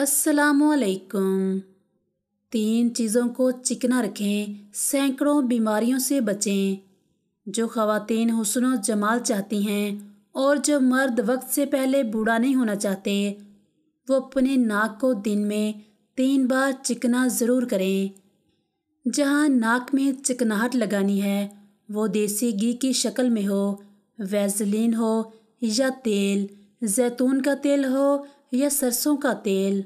असलकुम तीन चीज़ों को चिकना रखें सैकड़ों बीमारियों से बचें जो ख़वातीन हसन जमाल चाहती हैं और जो मर्द वक्त से पहले बूढ़ा नहीं होना चाहते वो अपने नाक को दिन में तीन बार चिकना ज़रूर करें जहाँ नाक में चिकनाहट लगानी है वो देसी घी की शक्ल में हो वैजलिन हो या तेल जैतून का तेल हो या सरसों का तेल